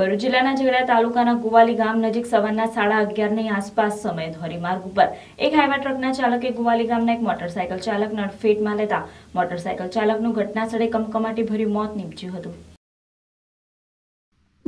ભરૂચ જિલ્લાના ઝઘડા તાલુકાના ગુવાલી ગામ નજીક સવારના સાડા અગિયારની આસપાસ સમય ધોરીમાર્ગ ઉપર એક હાઈવા ટ્રકના ચાલકે ગુવાલી ગામના એક મોટરસાયકલ ચાલકને અડફેટમાં લેતા મોટરસાયકલ ચાલકનું ઘટના સ્થળે કમકમાટી ભર્યું મોત નીપજ્યું હતું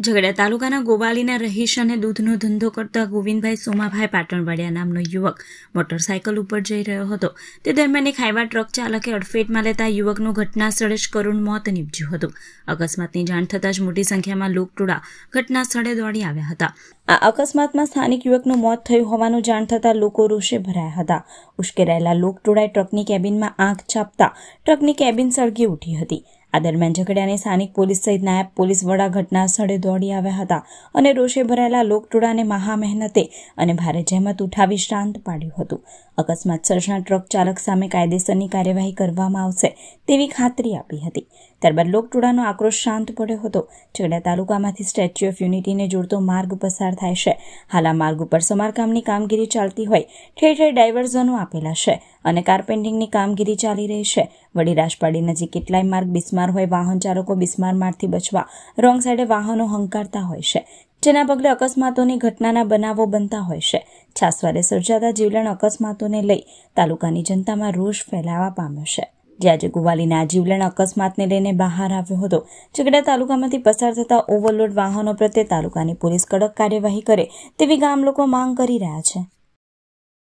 ઝઘડા તાલુકાના ગોવાલીના રહીશ અને દૂધનો ધંધો કરતા ગોવિંદભાઈ સોમાભાઈ પાટણવાડિયા નામનો યુવક મોટરસાયકલ ઉપર જઈ રહ્યો હતો તે દરમિયાન એક હાઈવા ટ્રક ચાલકે અડફેટમાં લેતા યુવકનું ઘટના સ્થળે જ કરુણ મોત નીપજ્યું હતું અકસ્માતની જાણ થતાં જ મોટી સંખ્યામાં લોકટોળા ઘટના સ્થળે દોડી આવ્યા હતા આ અકસ્માતમાં સ્થાનિક યુવકનું મોત થયું હોવાનું જાણ થતાં લોકો રોષે ભરાયા હતા ઉશ્કેરાયેલા લોકટોળાએ ટ્રકની કેબિનમાં આંખ ચાપતા ટ્રકની કેબિન સળગી ઉઠી હતી આ દરમિયાન ઝઘડિયાની સ્થાનિક પોલીસ સહિત નાયબ પોલીસ વડા ઘટના સ્થળે દોડી આવ્યા હતા અને રોષે ભરાયેલા લોકટોળાને મહામહેનતે અને ભારે જહેમત ઉઠાવી શાંત પાડ્યું હતું અકસ્માત સર્જના ટ્રક ચાલક સામે કાયદેસરની કાર્યવાહી કરવામાં આવશે તેવી ખાતરી આપી હતી ત્યારબાદ લોકટોળાનો આક્રોશ શાંત પડ્યો હતો ઝઘડા તાલુકામાંથી સ્ટેચ્યુ ઓફ યુનિટીને જોડતો માર્ગ પસાર થાય છે હાલ આ માર્ગ ઉપર સમારકામની કામગીરી ચાલતી હોય ઠેર ઠેર ડાયવર્ઝનો આપેલા છે અને કાર્પેન્ટિંગની કામગીરી ચાલી રહી છે વળી રાજપાડી નજીક કેટલાય માર્ગ બિસ્માર હોય વાહન ચાલકો બિસ્માર માર્ગથી બચવા રોંગ સાઈડે વાહનો હંકારતા હોય છે જેના પગલે અકસ્માતોની ઘટનાના બનાવો બનતા હોય છે છાસવારે સર્જાતા જીવલેણ અકસ્માતોને લઈ તાલુકાની જનતામાં રોષ ફેલાવા પામ્યો છે જ્યાં આજે ગુવાલીના જીવલેણ અકસ્માતને લઈને બહાર આવ્યો હતો ઝઘડા તાલુકામાંથી પસાર થતા ઓવરલોડ વાહનો પ્રત્યે તાલુકાની પોલીસ કડક કાર્યવાહી કરે તેવી ગામ લોકો માંગ કરી રહ્યા છે